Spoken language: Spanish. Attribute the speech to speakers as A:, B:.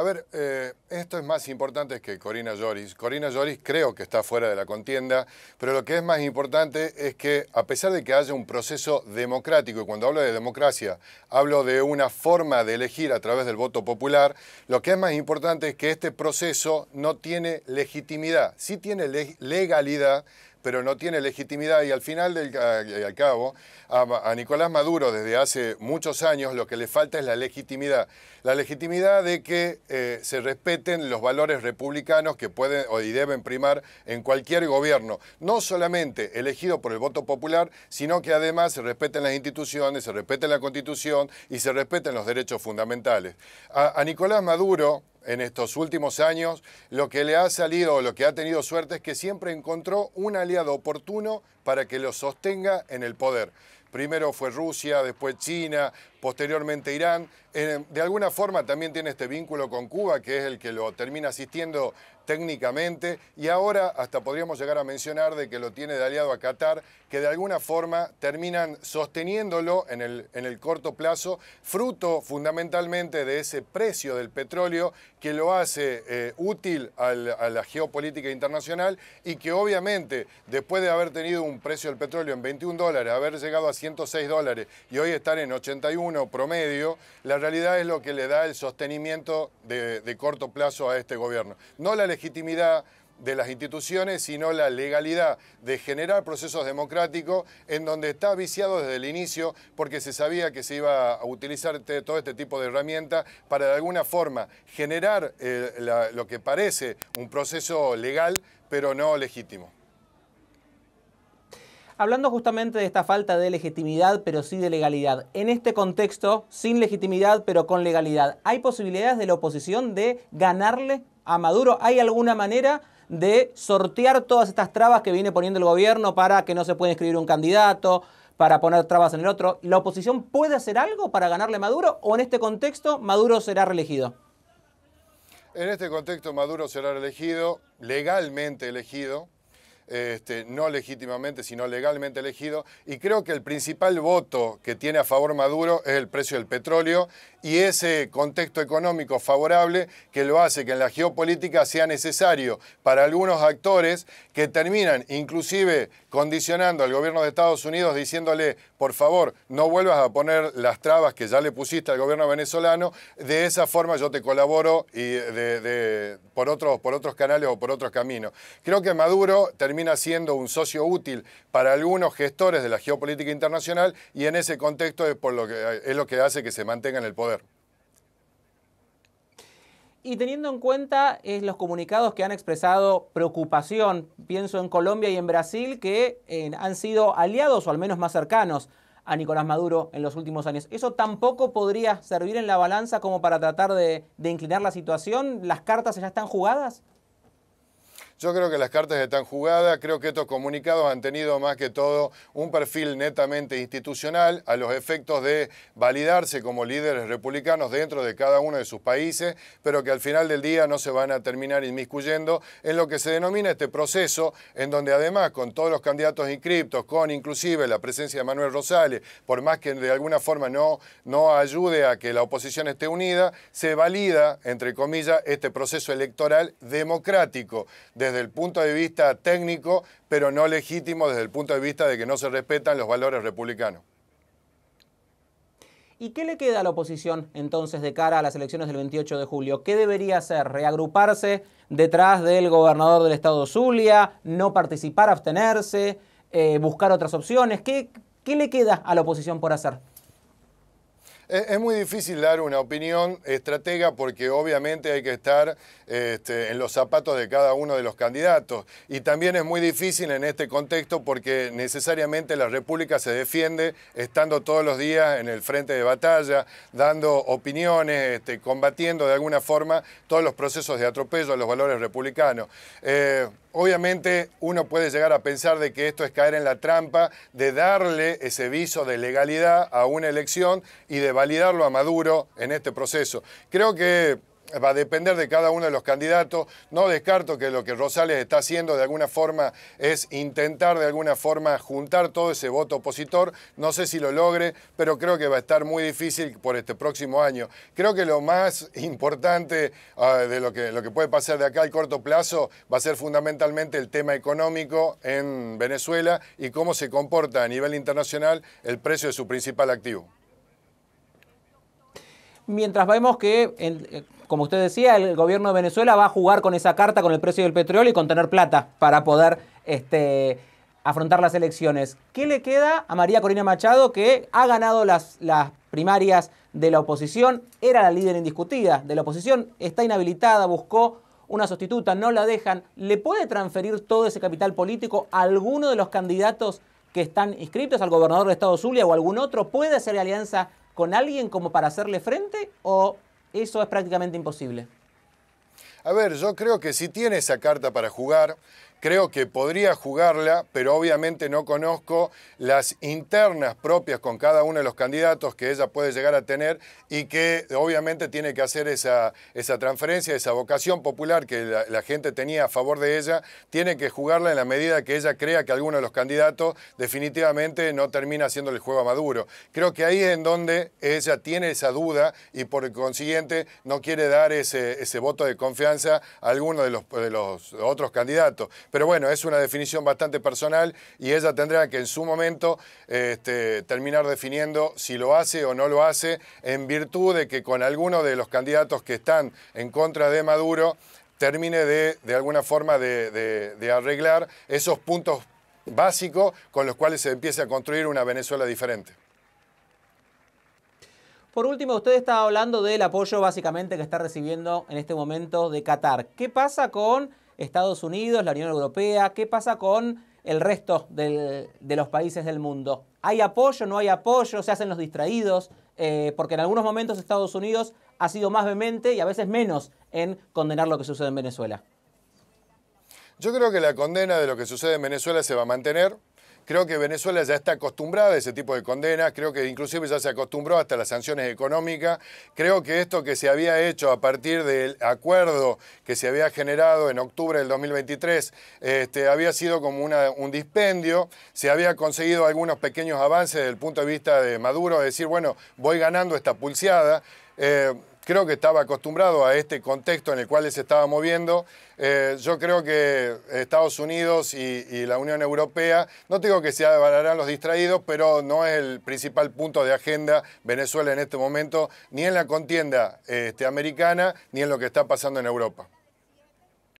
A: A ver, eh, esto es más importante que Corina Lloris. Corina Lloris creo que está fuera de la contienda, pero lo que es más importante es que a pesar de que haya un proceso democrático, y cuando hablo de democracia, hablo de una forma de elegir a través del voto popular, lo que es más importante es que este proceso no tiene legitimidad, sí tiene legalidad, pero no tiene legitimidad y al final del al cabo, a, Nicolás Maduro desde hace muchos años lo que le falta es la legitimidad. La legitimidad de que eh, se respeten los valores republicanos que pueden y deben primar en cualquier gobierno, no solamente elegido por el voto popular, sino que además se respeten las instituciones, se respeten la constitución y se respeten los derechos fundamentales. a Nicolás Maduro en estos últimos años, lo que le ha salido lo que ha tenido suerte es que siempre encontró un aliado oportuno para que lo sostenga en el poder. Primero fue Rusia, después China, posteriormente Irán. Eh, de alguna forma también tiene este vínculo con Cuba, que es el que lo termina asistiendo técnicamente, y ahora hasta podríamos llegar a mencionar de que lo tiene de aliado a Qatar, que de alguna forma terminan sosteniéndolo en el, en el corto plazo, fruto fundamentalmente de ese precio del petróleo que lo hace eh, útil a la geopolítica internacional y que obviamente después de haber tenido un precio del petróleo en 21 dólares, haber llegado a 106 dólares y hoy estar en 81, promedio, la realidad es lo que le da el sostenimiento de, corto plazo a este gobierno. No la legitimidad de las instituciones, sino la legalidad de generar procesos democráticos en donde está viciado desde el inicio porque se sabía que se iba a utilizar todo este tipo de herramientas para de alguna forma generar eh, lo que parece un proceso legal, pero no legítimo
B: hablando justamente de esta falta de legitimidad, pero sí de legalidad. En este contexto, sin legitimidad, pero con legalidad, ¿hay posibilidades de la oposición de ganarle a Maduro? ¿Hay alguna manera de sortear todas estas trabas que viene poniendo el gobierno para que no se pueda inscribir un candidato, para poner trabas en el otro? ¿La oposición puede hacer algo para ganarle a Maduro o en este contexto Maduro será reelegido?
A: En este contexto Maduro será elegido, legalmente elegido, este, no legítimamente, sino legalmente elegido. Y creo que el principal voto que tiene a favor Maduro es el precio del petróleo y ese contexto económico favorable que lo hace que en la geopolítica sea necesario para algunos actores que terminan inclusive condicionando al gobierno de Estados Unidos diciéndole por favor, no vuelvas a poner las trabas que ya le pusiste al gobierno venezolano, de esa forma yo te colaboro y por, otros, por otros canales o por otros caminos. Creo que Maduro termina siendo un socio útil para algunos gestores de la geopolítica internacional y en ese contexto es lo que hace que se mantenga en el poder.
B: Y teniendo en cuenta los comunicados que han expresado preocupación, pienso en Colombia y en Brasil, que eh, han sido aliados o al menos más cercanos a Nicolás Maduro en los últimos años. ¿Eso tampoco podría servir en la balanza como para tratar de inclinar la situación? ¿Las cartas ya están jugadas? Yo creo que las cartas
A: están jugadas, creo que estos comunicados han tenido más que todo un perfil netamente institucional a los efectos de validarse como líderes republicanos dentro de cada uno de sus países, pero que al final del día no se van a terminar inmiscuyendo en lo que se denomina este proceso, en donde además con todos los candidatos inscriptos, con inclusive la presencia de Manuel Rosales, por más que de alguna forma no, no ayude a que la oposición esté unida, se valida, entre comillas, este proceso electoral democrático desde el punto de vista técnico, pero no legítimo desde el punto de vista de que no se respetan los valores republicanos.
B: ¿Y qué le queda a la oposición entonces de cara a las elecciones del 28 de julio? ¿Qué debería hacer? ¿Reagruparse detrás del gobernador del estado Zulia? ¿No participar, abstenerse? Eh, ¿Buscar otras opciones? ¿Qué le queda a la oposición por hacer?
A: Es, muy difícil dar una opinión estratega porque obviamente hay que estar este, en los zapatos de cada uno de los candidatos. Y también es muy difícil en este contexto porque necesariamente la República se defiende estando todos los días en el frente de batalla, dando opiniones, este, combatiendo de alguna forma todos los procesos de atropello a los valores republicanos. Eh, obviamente uno puede llegar a pensar de que esto es caer en la trampa de darle ese viso de legalidad a una elección y de validarlo a Maduro en este proceso. Creo que va a depender de cada uno de los candidatos. No descarto que lo que Rosales está haciendo de alguna forma es intentar de alguna forma juntar todo ese voto opositor. No sé si lo logre, pero creo que va a estar muy difícil por este próximo año. Creo que lo más importante ah, de lo que, lo que puede pasar de acá al corto plazo va a ser fundamentalmente el tema económico en Venezuela y cómo se comporta a nivel internacional el precio de su principal activo
B: mientras vemos que, eh, como usted decía, el gobierno de Venezuela va a jugar con esa carta, con el precio del petróleo y con tener plata para poder este, afrontar las elecciones. ¿Qué le queda a María Corina Machado que ha ganado las, las primarias de la oposición? Era la líder indiscutida de la oposición, está inhabilitada, buscó una sustituta, no la dejan. ¿Le puede transferir todo ese capital político a alguno de los candidatos que están inscritos, al gobernador de Estado Zulia o algún otro? ¿Puede hacer alianza con alguien como para hacerle frente o eso es prácticamente imposible?
A: A ver, yo creo que si tiene esa carta para jugar, Creo que podría jugarla, pero obviamente no conozco las internas propias con cada uno de los candidatos que ella puede llegar a tener y que obviamente tiene que hacer esa, esa transferencia, esa vocación popular que la, gente tenía a favor de ella, tiene que jugarla en la medida que ella crea que alguno de los candidatos definitivamente no termina haciéndole el juego a Maduro. Creo que ahí es en donde ella tiene esa duda y por consiguiente no quiere dar ese, ese voto de confianza a alguno de los, de los otros candidatos. Pero bueno, es una definición bastante personal y ella tendrá que en su momento este, terminar definiendo si lo hace o no lo hace en virtud de que con alguno de los candidatos que están en contra de Maduro termine de, de alguna forma de, de arreglar esos puntos básicos con los cuales se empiece a construir una Venezuela diferente.
B: Por último, usted estaba hablando del apoyo básicamente que está recibiendo en este momento de Qatar. ¿Qué pasa con Estados Unidos, la Unión Europea? ¿Qué pasa con el resto de los países del mundo? ¿Hay apoyo? ¿No hay apoyo? ¿Se hacen los distraídos? Eh, porque en algunos momentos Estados Unidos ha sido más vehemente y a veces menos en condenar lo que sucede en Venezuela.
A: Yo creo que la condena de lo que sucede en Venezuela se va a mantener. Creo que Venezuela ya está acostumbrada a ese tipo de condenas, creo que inclusive ya se acostumbró hasta las sanciones económicas, creo que esto que se había hecho a partir del acuerdo que se había generado en octubre del 2023 este, había sido como un dispendio, se había conseguido algunos pequeños avances desde el punto de vista de Maduro, decir, bueno, voy ganando esta pulseada. Eh, creo que estaba acostumbrado a este contexto en el cual se estaba moviendo. Eh, yo creo que Estados Unidos y, la Unión Europea, no digo que se avalarán los distraídos, pero no es el principal punto de agenda Venezuela en este momento, ni en la contienda este, americana, ni en lo que está pasando en Europa.